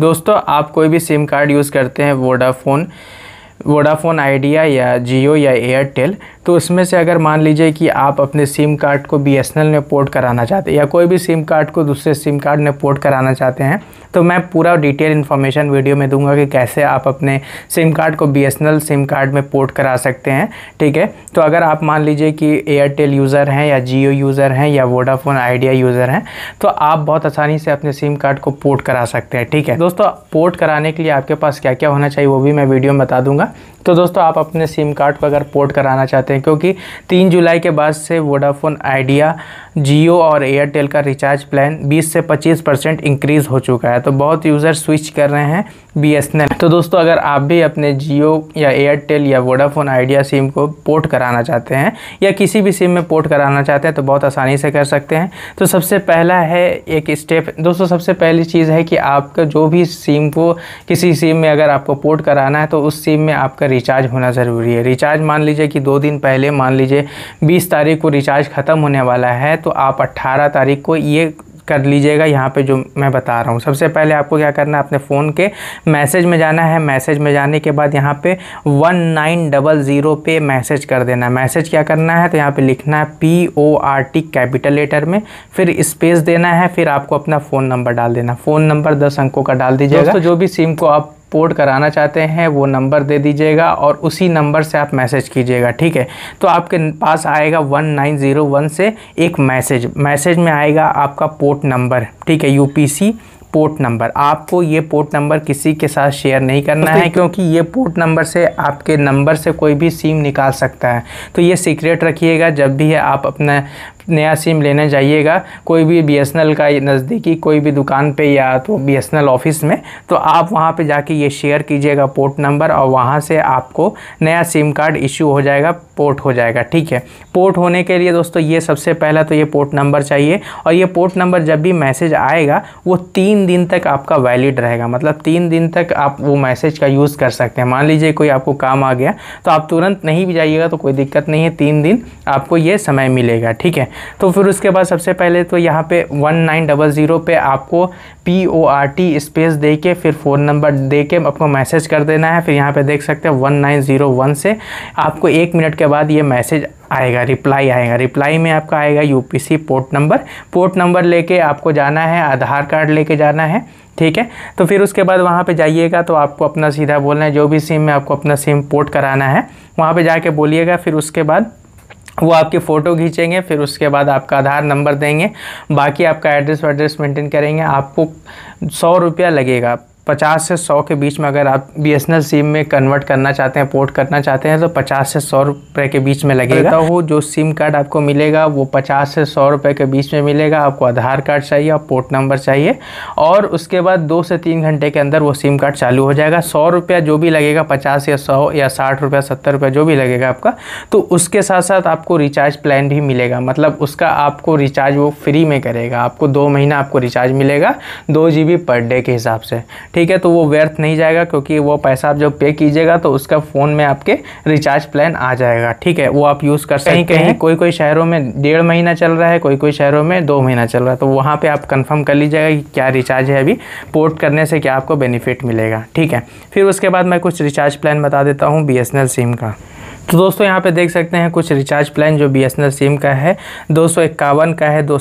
दोस्तों आप कोई भी सिम कार्ड यूज़ करते हैं वोडाफोन वोडाफोन आइडिया या जियो या एयरटेल तो उसमें से अगर मान लीजिए कि आप अपने सिम कार्ड को बी में पोर्ट कराना चाहते हैं या कोई भी सिम कार्ड को दूसरे सिम कार्ड में पोर्ट कराना चाहते हैं तो मैं पूरा डिटेल इन्फॉर्मेशन वीडियो में दूंगा कि कैसे आप अपने सिम कार्ड को बी सिम कार्ड में पोर्ट करा सकते हैं ठीक है तो अगर आप मान लीजिए कि एयरटेल यूज़र हैं या जियो यूज़र हैं या वोडाफोन आइडिया यूज़र हैं तो आप बहुत आसानी से अपने सिम कार्ड को पोर्ट करा सकते हैं ठीक है दोस्तों पोर्ट कराने के लिए आपके पास क्या क्या होना चाहिए वो भी मैं वीडियो में बता दूंगा तो दोस्तों आप अपने सिम कार्ड को अगर पोर्ट कराना चाहते हैं क्योंकि तीन जुलाई के बाद से वोडाफोन आइडिया जियो और एयरटेल का रिचार्ज प्लान 20 से 25 परसेंट इंक्रीज़ हो चुका है तो बहुत यूज़र स्विच कर रहे हैं बी तो दोस्तों अगर आप भी अपने जियो या एयरटेल या वोडाफोन आइडिया सिम को पोर्ट कराना चाहते हैं या किसी भी सिम में पोर्ट कराना चाहते हैं तो बहुत आसानी से कर सकते हैं तो सबसे पहला है एक स्टेप दोस्तों सबसे पहली चीज़ है कि आपका जो भी सिम को किसी सिम में अगर आपको पोर्ट कराना है तो उस सिम में आपका रिचार्ज होना ज़रूरी है रिचार्ज मान लीजिए कि दो दिन पहले मान लीजिए बीस तारीख को रिचार्ज ख़त्म होने वाला है तो आप अट्ठारह तारीख को ये कर लीजिएगा यहाँ पे जो मैं बता रहा हूँ सबसे पहले आपको क्या करना है अपने फ़ोन के मैसेज में जाना है मैसेज में जाने के बाद यहाँ पे वन नाइन डबल ज़ीरो पे मैसेज कर देना है मैसेज क्या करना है तो यहाँ पे लिखना है P O R T capital letter में फिर स्पेस देना है फिर आपको अपना फ़ोन नंबर डाल देना फ़ोन नंबर दस अंकों का डाल दीजिएगा तो जो भी सिम को आप पोर्ट कराना चाहते हैं वो नंबर दे दीजिएगा और उसी नंबर से आप मैसेज कीजिएगा ठीक है तो आपके पास आएगा 1901 से एक मैसेज मैसेज में आएगा आपका पोर्ट नंबर ठीक है यूपीसी पोर्ट नंबर आपको ये पोर्ट नंबर किसी के साथ शेयर नहीं करना है क्योंकि ये पोर्ट नंबर से आपके नंबर से कोई भी सिम निकाल सकता है तो ये सीक्रेट रखिएगा जब भी आप अपना नया सिम लेने जाइएगा कोई भी बीएसएनएल का नज़दीकी कोई भी दुकान पे या तो बीएसएनएल ऑफिस में तो आप वहाँ पे जाके ये शेयर कीजिएगा पोर्ट नंबर और वहाँ से आपको नया सिम कार्ड इशू हो जाएगा पोर्ट हो जाएगा ठीक है पोर्ट होने के लिए दोस्तों ये सबसे पहला तो ये पोर्ट नंबर चाहिए और ये पोर्ट नंबर जब भी मैसेज आएगा वो तीन दिन तक आपका वैलिड रहेगा मतलब तीन दिन तक आप वो मैसेज का यूज़ कर सकते हैं मान लीजिए कोई आपको काम आ गया तो आप तुरंत नहीं भी जाइएगा तो कोई दिक्कत नहीं है तीन दिन आपको ये समय मिलेगा ठीक है तो फिर उसके बाद सबसे पहले तो यहाँ पे वन नाइन डबल ज़ीरो पर आपको P O R T space दे के फिर फ़ोन नंबर दे के आपको मैसेज कर देना है फिर यहाँ पे देख सकते हैं वन नाइन ज़ीरो वन से आपको एक मिनट के बाद ये मैसेज आएगा रिप्लाई आएगा रिप्लाई में आपका आएगा UPC port number port number लेके आपको जाना है आधार कार्ड लेके जाना है ठीक है तो फिर उसके बाद वहाँ पे जाइएगा तो आपको अपना सीधा बोलना है जो भी सिम में आपको अपना सिम पोर्ट कराना है वहाँ पे जाके बोलिएगा फिर उसके बाद वो आपकी फ़ोटो खींचेंगे फिर उसके बाद आपका आधार नंबर देंगे बाकी आपका एड्रेस वेड्रेस मेंटेन करेंगे आपको सौ रुपया लगेगा 50 से 100 के बीच में अगर आप बी एस सिम में कन्वर्ट करना चाहते हैं पोर्ट करना चाहते हैं तो 50 से 100 रुपए के बीच में लगेगा वो जो सिम कार्ड आपको मिलेगा वो 50 से 100 रुपए के बीच में मिलेगा आपको आधार कार्ड चाहिए और पोर्ट नंबर चाहिए और उसके बाद दो से तीन घंटे के अंदर वो सिम कार्ड चालू हो जाएगा सौ रुपया जो भी लगेगा पचास या सौ या साठ रुपया सत्तर रुपया जो भी लगेगा आपका तो उसके साथ साथ आपको रिचार्ज प्लान भी मिलेगा मतलब उसका आपको रिचार्ज वो फ्री में करेगा आपको दो महीना आपको रिचार्ज मिलेगा दो जी पर डे के हिसाब से ठीक ठीक है तो वो व्यर्थ नहीं जाएगा क्योंकि वो पैसा आप जब पे कीजिएगा तो उसका फ़ोन में आपके रिचार्ज प्लान आ जाएगा ठीक है वो आप यूज़ कर सकते कहीं कोई कोई शहरों में डेढ़ महीना चल रहा है कोई कोई शहरों में दो महीना चल रहा है तो वहाँ पर आप कन्फर्म कर लीजिएगा कि क्या रिचार्ज है अभी पोर्ट करने से क्या आपको बेनिफिट मिलेगा ठीक है फिर उसके बाद मैं कुछ रिचार्ज प्लान बता देता हूँ बी सिम का तो दोस्तों यहाँ पे देख सकते हैं कुछ रिचार्ज प्लान जो बी सिम का है दो का है दो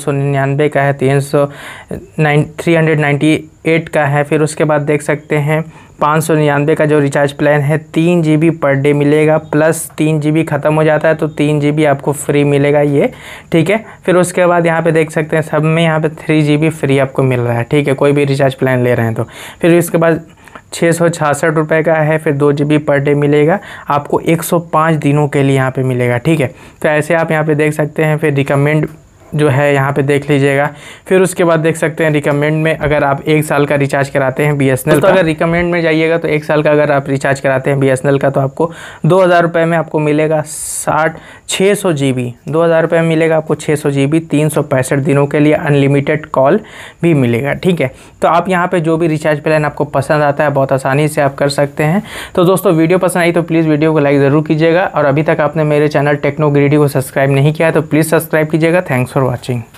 का है तीन सौ का है फिर उसके बाद देख सकते हैं पाँच सौ निन्यानवे का जो रिचार्ज प्लान है तीन जी बी पर डे मिलेगा प्लस तीन जी बी ख़त्म हो जाता है तो तीन जी बी आपको फ्री मिलेगा ये ठीक है फिर उसके बाद यहाँ पे देख सकते हैं सब में यहाँ पे थ्री जी बी फ्री आपको मिल रहा है ठीक है कोई भी रिचार्ज प्लान ले रहे हैं तो फिर इसके बाद छः सौ छियासठ रुपये का है फिर दो जी पर डे मिलेगा आपको 105 दिनों के लिए यहाँ पे मिलेगा ठीक है तो ऐसे आप यहाँ पे देख सकते हैं फिर रिकमेंड जो है यहाँ पे देख लीजिएगा फिर उसके बाद देख सकते हैं रिकमेंड में अगर आप एक साल का रिचार्ज कराते हैं बी तो अगर रिकमेंड में जाइएगा तो एक साल का अगर आप रिचार्ज कराते हैं बी का तो आपको दो हज़ार रुपये में आपको मिलेगा साठ छः सौ जी बी दो हज़ार रुपये में मिलेगा आपको छः सौ जी बी तीन सौ पैंसठ दिनों के लिए अनलिमिटेड कॉल भी मिलेगा ठीक है तो आप यहाँ पर जो भी रिचार्ज प्लान आपको पसंद आता है बहुत आसानी से आप कर सकते हैं तो दोस्तों वीडियो पसंद आई तो प्लीज़ वीडियो को लाइक ज़रूर कीजिएगा और अभी तक आपने मेरे चैनल टेक्नो को सब्सक्राइब नहीं किया है तो प्लीज़ सब्सक्राइब कीजिएगा थैंक्स for watching